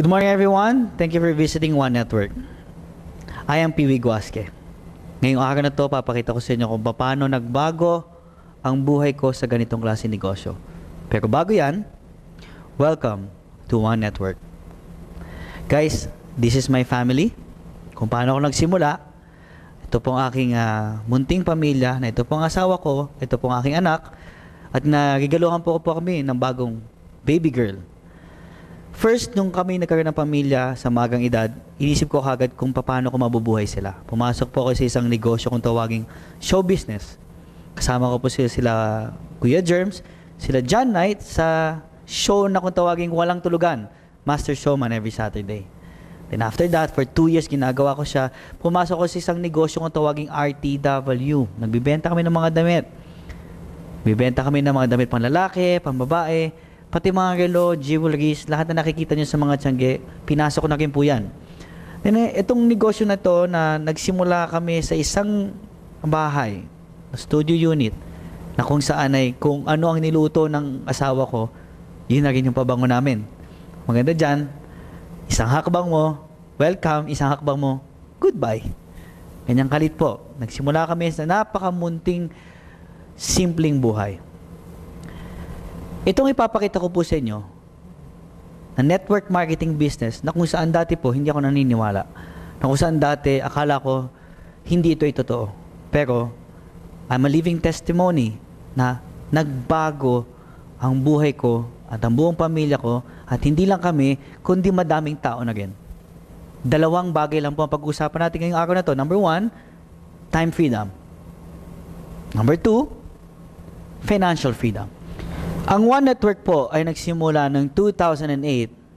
Good morning everyone. Thank you for visiting One Network. I am Piwi Guasque. Ngayong araw na to, papakita ko sa inyo kung paano nagbago ang buhay ko sa ganitong klase negosyo. Pero bago yan, welcome to One Network. Guys, this is my family. Kung paano ako nagsimula, ito pong aking uh, munting pamilya, na ito pong asawa ko, ito pong aking anak, at narigaluhan po ko po kami ng bagong baby girl First, nung kami nagkaroon ng pamilya sa magang edad, inisip ko agad kung paano ko mabubuhay sila. Pumasok po ako sa isang negosyo kung tawaging show business. Kasama ko po sila, sila Kuya Germs, sila John Knight sa show na kung tawaging Walang Tulugan, Master Showman every Saturday. Then after that, for two years, ginagawa ko siya. Pumasok ko sa isang negosyo kung tawaging RTW. Nagbibenta kami ng mga damit. Bibenta kami ng mga damit pang lalaki, pang babae pati mga relo, jewelries, lahat na nakikita nyo sa mga tiyangge, pinasok na rin po yan. Then, eh, itong negosyo na to na nagsimula kami sa isang bahay, studio unit, na kung saan ay kung ano ang niluto ng asawa ko, yun na rin yung pabango namin. Maganda dyan, isang hakbang mo, welcome, isang hakbang mo, goodbye. Ganyang kalit po. Nagsimula kami sa napakamunting simpleng buhay. Itong ipapakita ko po sa inyo, na network marketing business, na kung saan dati po, hindi ako naniniwala. Na kung saan dati, akala ko, hindi ito ay totoo. Pero, I'm a living testimony na nagbago ang buhay ko at ang buong pamilya ko at hindi lang kami, kundi madaming tao na rin. Dalawang bagay lang po ang pag-uusapan natin ngayong araw na to. Number one, time freedom. Number two, financial freedom. Ang One Network po ay nagsimula noong 2008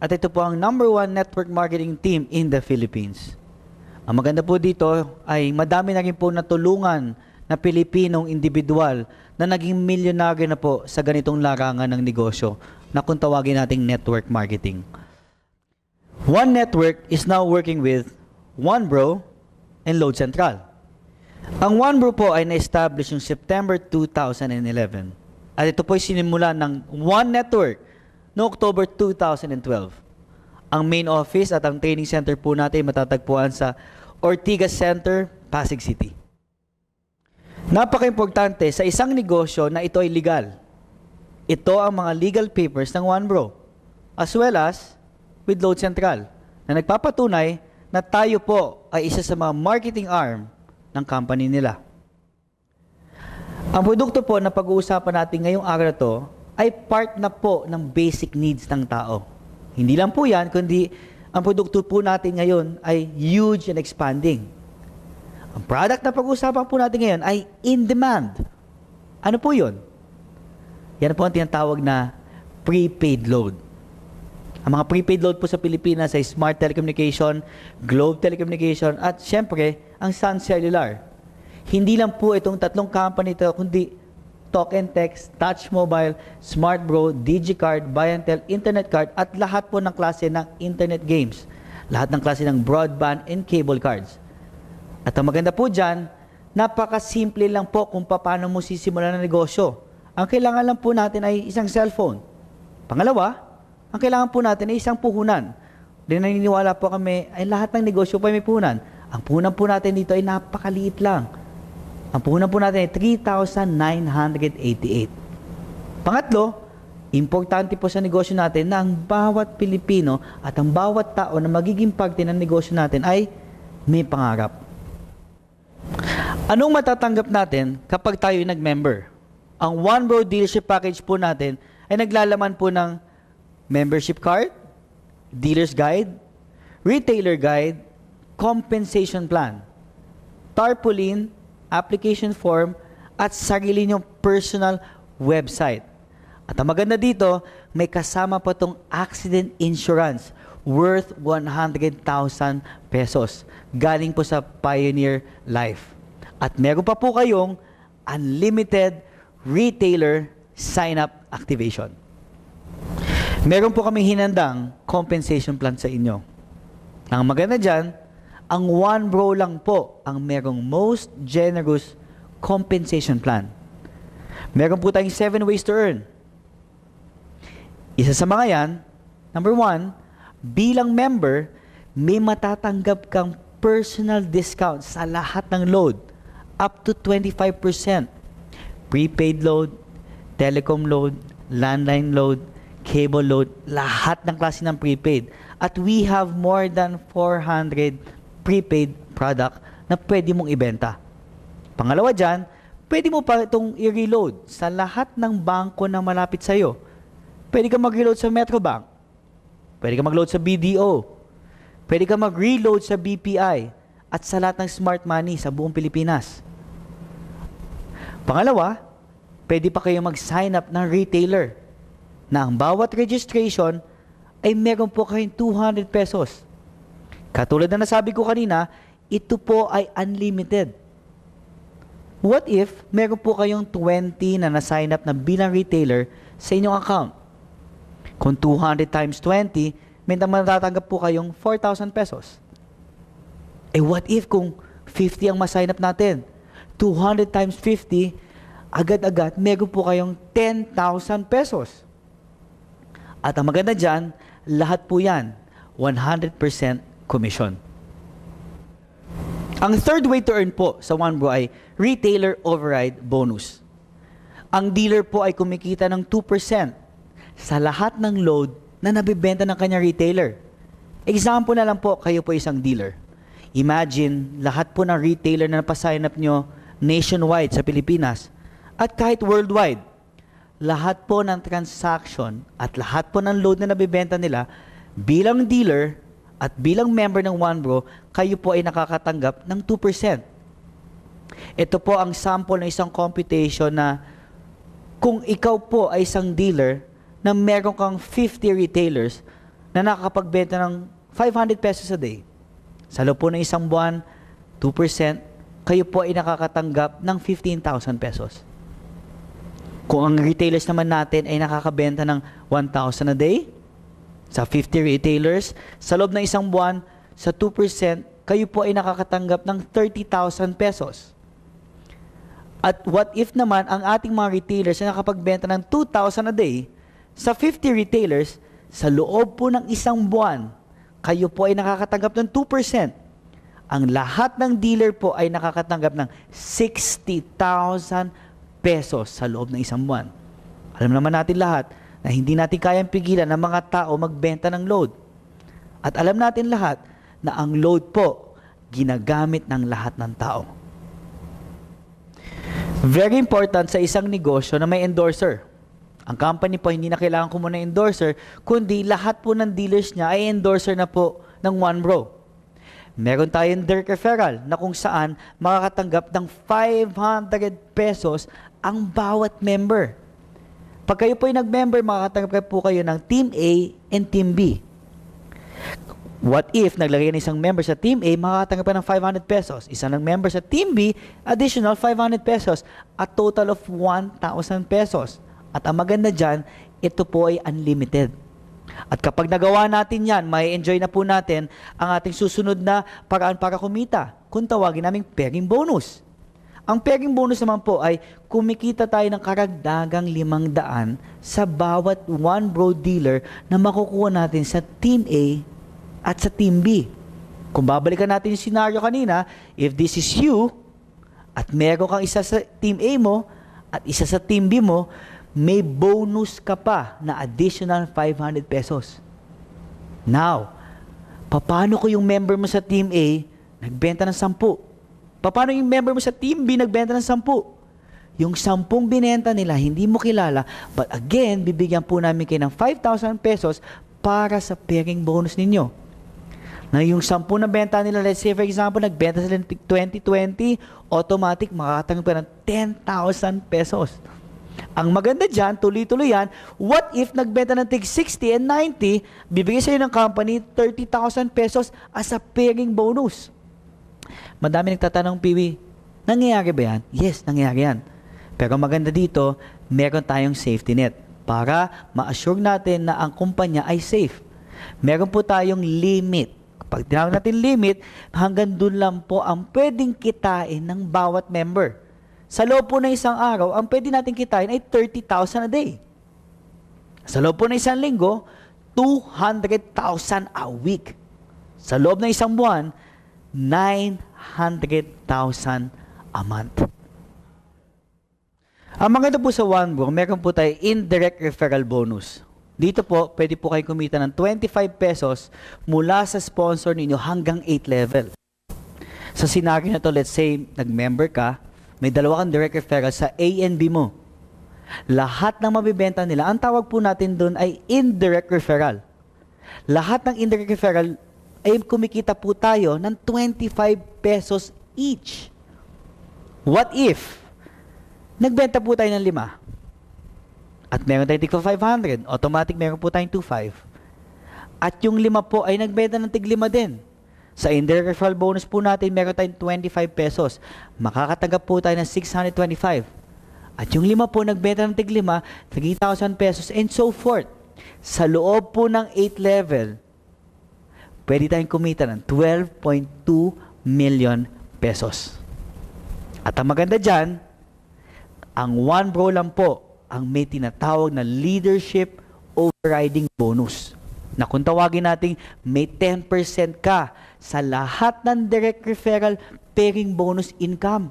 at ito po ang number one network marketing team in the Philippines. Ang maganda po dito ay madami na rin po natulungan na Pilipinong individual na naging milyonaryo na po sa ganitong larangan ng negosyo na kung tawagin nating network marketing. One Network is now working with One Bro and Load Central. Ang One Bro po ay na-establish yung September 2011 at ito po ay sinimula ng One Network no October 2012. Ang main office at ang training center po natin matatagpuan sa Ortigas Center, Pasig City. Napaka-importante sa isang negosyo na ito ay legal. Ito ang mga legal papers ng OneBro as well as with Load Central na nagpapatunay na tayo po ay isa sa mga marketing arm ng company nila. Ang produkto po na pag-uusapan natin ngayong araw to ay part na po ng basic needs ng tao. Hindi lang po yan, kundi ang produkto po natin ngayon ay huge and expanding. Ang product na pag-uusapan po natin ngayon ay in demand. Ano po yun? Yan po ang tinatawag na prepaid load. Ang mga prepaid load po sa Pilipinas ay Smart Telecommunication, Globe Telecommunication, at syempre, ang Sun Cellular. Hindi lang po itong tatlong company ito, kundi Talk and Text, Touch Mobile, Smart Bro, DigiCard, Buyantel, Internet Card at lahat po ng klase ng internet games. Lahat ng klase ng broadband and cable cards. At ang maganda po dyan, napakasimple lang po kung paano mo sisimulan ng negosyo. Ang kailangan lang po natin ay isang cellphone. Pangalawa, ang kailangan po natin ay isang puhunan. Di naniniwala po kami ay lahat ng negosyo pa may puhunan. Ang puhunan po natin dito ay napakaliit lang ang puhunan po natin ay 3,988. Pangatlo, importante po sa negosyo natin na ang bawat Pilipino at ang bawat tao na magiging parte ng negosyo natin ay may pangarap. Anong matatanggap natin kapag tayo ay nag-member? Ang One Road Dealership Package po natin ay naglalaman po ng membership card, dealer's guide, retailer guide, compensation plan, tarpaulin, application form, at sarili niyong personal website. At ang maganda dito, may kasama pa itong accident insurance worth 100,000 pesos galing po sa Pioneer Life. At meron pa po kayong unlimited retailer sign-up activation. Meron po kami hinandang compensation plan sa inyo. Ang maganda dyan, ang one bro lang po ang merong most generous compensation plan. Meron po tayong seven ways to earn. Isa sa mga yan, number one, bilang member, may matatanggap kang personal discount sa lahat ng load up to 25%. Prepaid load, telecom load, landline load, cable load, lahat ng klase ng prepaid. At we have more than 400 prepaid product na pwede mong ibenta. Pangalawa dyan, pwede mo pa itong i-reload sa lahat ng bangko na malapit sa iyo. Pwede ka mag-reload sa Metrobank. Pwede ka mag-load sa BDO. Pwede ka mag-reload sa BPI at sa lahat ng smart money sa buong Pilipinas. Pangalawa, pwede pa kayo mag-sign up ng retailer na ang bawat registration ay meron po kayong 200 pesos Katulad na nasabi ko kanina, ito po ay unlimited. What if meron po kayong 20 na na-sign up na bilang retailer sa inyong account? Kung 200 times 20, may natatanggap po kayong 4,000 pesos. Eh what if kung 50 ang ma-sign up natin? 200 times 50, agad-agad meron po kayong 10,000 pesos. At ang maganda dyan, lahat po yan, 100% commission. Ang third way to earn po sa OneBro ay retailer override bonus. Ang dealer po ay kumikita ng 2% sa lahat ng load na nabibenta ng kanya retailer. Example na lang po, kayo po isang dealer. Imagine, lahat po ng retailer na napasign up nyo nationwide sa Pilipinas at kahit worldwide, lahat po ng transaction at lahat po ng load na nabibenta nila bilang dealer, at bilang member ng OneBro, kayo po ay nakakatanggap ng 2%. Ito po ang sample ng isang computation na kung ikaw po ay isang dealer na meron kang 50 retailers na nakakapagbenta ng 500 pesos a day, sa loob po ng isang buwan, 2%, kayo po ay nakakatanggap ng 15,000 pesos. Kung ang retailers naman natin ay nakakabenta ng 1,000 a day, sa 50 retailers, sa loob ng isang buwan, sa 2%, kayo po ay nakakatanggap ng 30,000 pesos. At what if naman ang ating mga retailers ay nakapagbenta ng 2,000 a day, sa 50 retailers, sa loob po ng isang buwan, kayo po ay nakakatanggap ng 2%. Ang lahat ng dealer po ay nakakatanggap ng 60,000 pesos sa loob ng isang buwan. Alam naman natin lahat, na hindi natin kayang pigilan ng mga tao magbenta ng load. At alam natin lahat na ang load po ginagamit ng lahat ng tao. Very important sa isang negosyo na may endorser. Ang company po hindi na kailangan ko ng endorser, kundi lahat po ng dealers niya ay endorser na po ng One Bro. Meron tayong Dirk Referral na kung saan makakatanggap ng 500 pesos ang bawat member. Pag kayo po ay nag-member, makakatanggap po kayo ng Team A and Team B. What if naglagay ng isang member sa Team A, makakatanggap ka ng 500 pesos. Isa ng member sa Team B, additional 500 pesos. A total of 1,000 pesos. At ang maganda dyan, ito po ay unlimited. At kapag nagawa natin yan, may enjoy na po natin ang ating susunod na paraan para kumita, kung tawagin naming pairing bonus. Ang pegging bonus naman po ay kumikita tayo ng karagdagang limang daan sa bawat one bro dealer na makukuha natin sa Team A at sa Team B. Kung babalikan natin yung scenario kanina, if this is you, at meron kang isa sa Team A mo, at isa sa Team B mo, may bonus ka pa na additional 500 pesos. Now, paano ko yung member mo sa Team A, nagbenta ng 10, Paano yung member mo sa team B nagbenta ng sampu? Yung sampung binenta nila, hindi mo kilala. But again, bibigyan po namin kayo ng 5,000 pesos para sa pairing bonus ninyo. Na yung sampu na benta nila, let's say for example, nagbenta sila ng 2020, automatic makakatanggap ka ng 10,000 pesos. Ang maganda dyan, tuloy-tuloy yan, what if nagbenta ng tig 60 and 90, bibigyan sa'yo ng company 30,000 pesos as a pairing bonus. Madami nagtatanong, Piwi, nangyayari ba yan? Yes, nangyayari yan. Pero maganda dito, meron tayong safety net para ma-assure natin na ang kumpanya ay safe. Meron po tayong limit. Pag tinawag natin limit, hanggang doon lang po ang pwedeng kitain ng bawat member. Sa loob po ng isang araw, ang pwede natin kitain ay 30,000 a day. Sa loob po ng isang linggo, 200,000 a week. Sa loob ng isang buwan, 900,000 a month. Ang mga ito po sa OneBook, meron po tayo indirect referral bonus. Dito po, pwede po kayong kumita ng 25 pesos mula sa sponsor ninyo hanggang 8 level. Sa so, na to, let's say, nag-member ka, may dalawa kang direct referral sa A and B mo. Lahat ng mabibenta nila, ang tawag po natin doon ay indirect referral. Lahat ng indirect referral ay eh, kumikita po tayo ng 25 pesos each. What if nagbenta po tayo ng lima at meron tayong tigpa 500, automatic meron po tayong 25. At yung lima po ay nagbenta ng tiglima din. Sa indirect referral bonus po natin, meron tayong 25 pesos. Makakatanggap po tayo ng 625. At yung lima po, nagbenta ng tiglima, 3,000 pesos, and so forth. Sa loob po ng 8 level, pwede tayong kumita ng 12.2 million pesos. At ang maganda dyan, ang one bro lang po ang may tinatawag na leadership overriding bonus. Na kung tawagin natin, may 10% ka sa lahat ng direct referral pairing bonus income.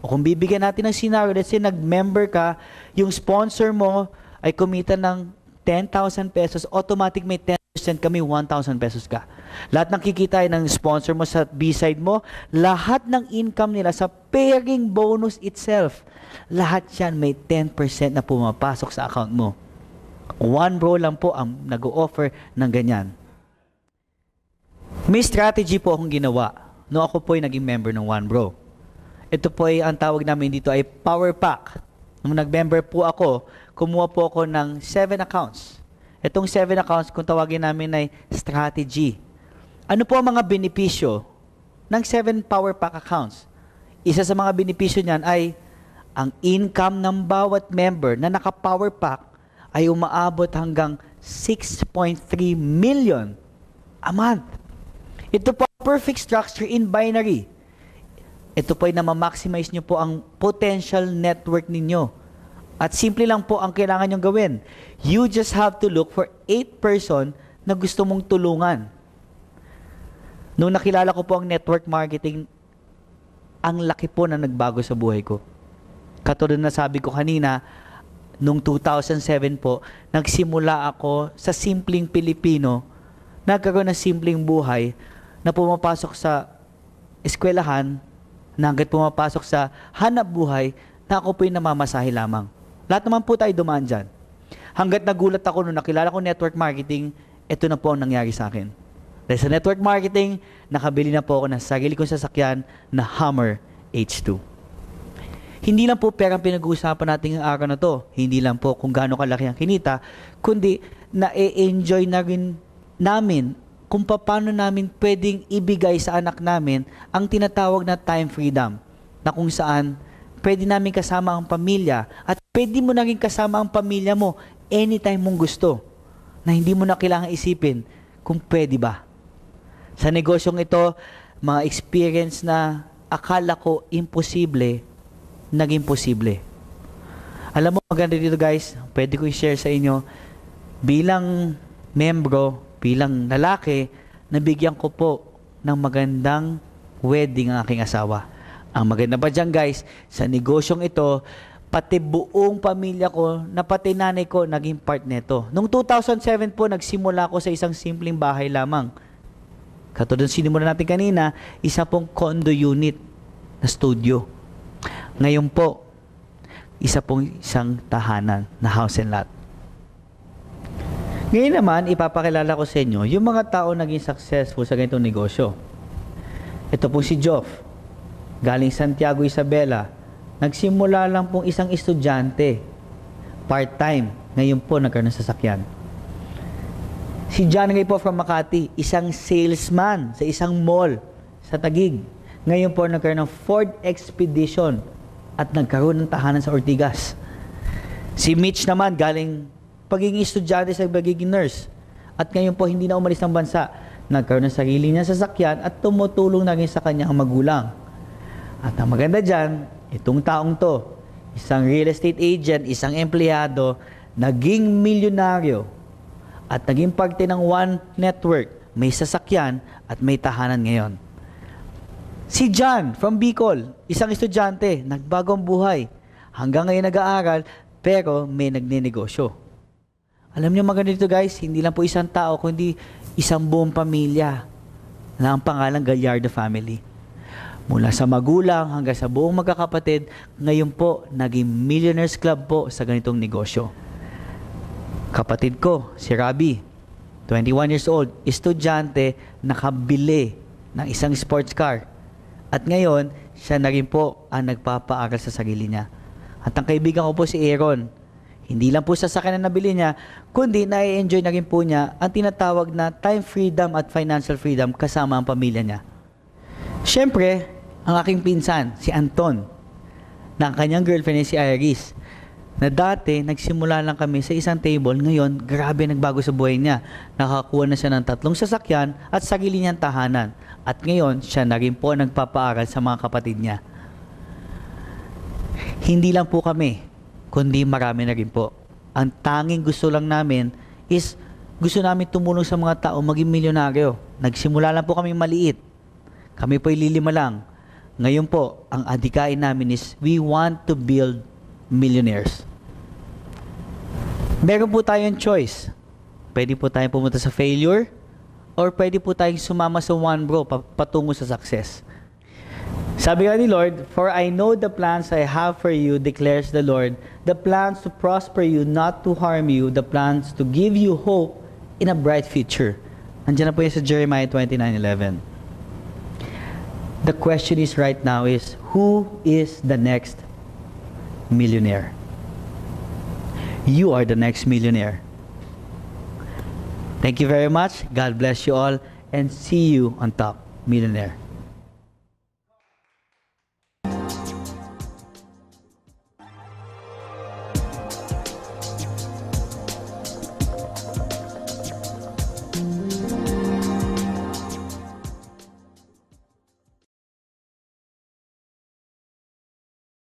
O kung bibigyan natin ng scenario, let's say nag-member ka, yung sponsor mo ay kumita ng 10,000 pesos, automatic may 10 send kami 1,000 pesos ka. Lahat ng kikita ay ng sponsor mo sa B-side mo, lahat ng income nila sa pairing bonus itself, lahat yan may 10% na pumapasok sa account mo. One bro lang po ang nag-o-offer ng ganyan. May strategy po akong ginawa no ako po ay naging member ng One Bro. Ito po ay ang tawag namin dito ay Power Pack. Nung nag-member po ako, kumuha po ako ng 7 accounts. Itong seven accounts, kung tawagin namin ay strategy. Ano po ang mga benepisyo ng seven power pack accounts? Isa sa mga benepisyo niyan ay ang income ng bawat member na naka-power pack ay umaabot hanggang 6.3 million a month. Ito po perfect structure in binary. Ito po ay namamaximize niyo po ang potential network ninyo at simple lang po ang kailangan niyong gawin. You just have to look for eight person na gusto mong tulungan. Nung nakilala ko po ang network marketing, ang laki po na nagbago sa buhay ko. Katulad na sabi ko kanina, nung 2007 po, nagsimula ako sa simpleng Pilipino, nagkaroon ng simpleng buhay na pumapasok sa eskwelahan, na hanggat pumapasok sa hanap buhay, na ako po'y namamasahe lamang. Lahat naman po tayo dumaan dyan. Hanggat nagulat ako nung nakilala ko network marketing, ito na po ang nangyari sa akin. Dahil sa network marketing, nakabili na po ako ng sarili kong sasakyan na Hummer H2. Hindi lang po pera ang pinag-uusapan natin ang araw na to. Hindi lang po kung gaano kalaki ang kinita, kundi na-enjoy na rin namin kung paano namin pwedeng ibigay sa anak namin ang tinatawag na time freedom na kung saan pwede namin kasama ang pamilya at Pwede mo naging kasama ang pamilya mo anytime mong gusto na hindi mo na kailangan isipin kung pwede ba. Sa negosyong ito, mga experience na akala ko imposible, naging posible. Alam mo, maganda dito guys, pwede ko i-share sa inyo, bilang membro, bilang lalaki, nabigyan ko po ng magandang wedding ang aking asawa. Ang maganda pa dyan guys, sa negosyong ito, pati buong pamilya ko, na pati nanay ko, naging part nito. Noong 2007 po, nagsimula ako sa isang simpleng bahay lamang. Katulad ng sinimula natin kanina, isa pong condo unit na studio. Ngayon po, isa pong isang tahanan na house and lot. Ngayon naman, ipapakilala ko sa inyo yung mga tao naging successful sa ganitong negosyo. Ito po si Joff, galing Santiago Isabela, Nagsimula lang pong isang estudyante, part-time, ngayon po nagkaroon ng sasakyan. Si John ngayon po from Makati, isang salesman sa isang mall sa Tagig. Ngayon po nagkaroon ng Ford Expedition at nagkaroon ng tahanan sa Ortigas. Si Mitch naman galing pagiging estudyante sa pagiging nurse. At ngayon po hindi na umalis ng bansa. Nagkaroon ng sarili niya sa sasakyan at tumutulong na rin sa kanya ang magulang. At ang maganda dyan, Itong taong to, isang real estate agent, isang empleyado, naging milyonaryo at naging parte ng One Network, may sasakyan at may tahanan ngayon. Si John from Bicol, isang estudyante, nagbagong buhay. Hanggang ngayon nag-aaral, pero may nagninegosyo. Alam niyo maganda dito guys, hindi lang po isang tao, kundi isang buong pamilya na ang pangalang Gallardo Family. Mula sa magulang hanggang sa buong magkakapatid, ngayon po, naging Millionaires Club po sa ganitong negosyo. Kapatid ko, si Rabi, 21 years old, estudyante, nakabili ng isang sports car. At ngayon, siya na rin po ang nagpapaaral sa sarili niya. At ang kaibigan ko po si Aaron, hindi lang po sa sakin na nabili niya, kundi na enjoy na rin po niya ang tinatawag na time freedom at financial freedom kasama ang pamilya niya. Siyempre, ang aking pinsan, si Anton, na ang kanyang girlfriend ay si Iris, na dati nagsimula lang kami sa isang table, ngayon grabe nagbago sa buhay niya. Nakakuha na siya ng tatlong sasakyan at sagili niyang tahanan. At ngayon, siya na rin po nagpapaaral sa mga kapatid niya. Hindi lang po kami, kundi marami na rin po. Ang tanging gusto lang namin is gusto namin tumulong sa mga tao maging milyonaryo. Nagsimula lang po kami maliit. Kami po ay lilima lang ngayon po, ang adikain namin is we want to build millionaires. Meron po tayong choice. Pwede po tayong pumunta sa failure or pwede po tayong sumama sa one bro patungo sa success. Sabi nga ni Lord, For I know the plans I have for you, declares the Lord, the plans to prosper you, not to harm you, the plans to give you hope in a bright future. Andiyan na po yan sa Jeremiah 29.11. The question is right now is, who is the next millionaire? You are the next millionaire. Thank you very much. God bless you all and see you on top, millionaire.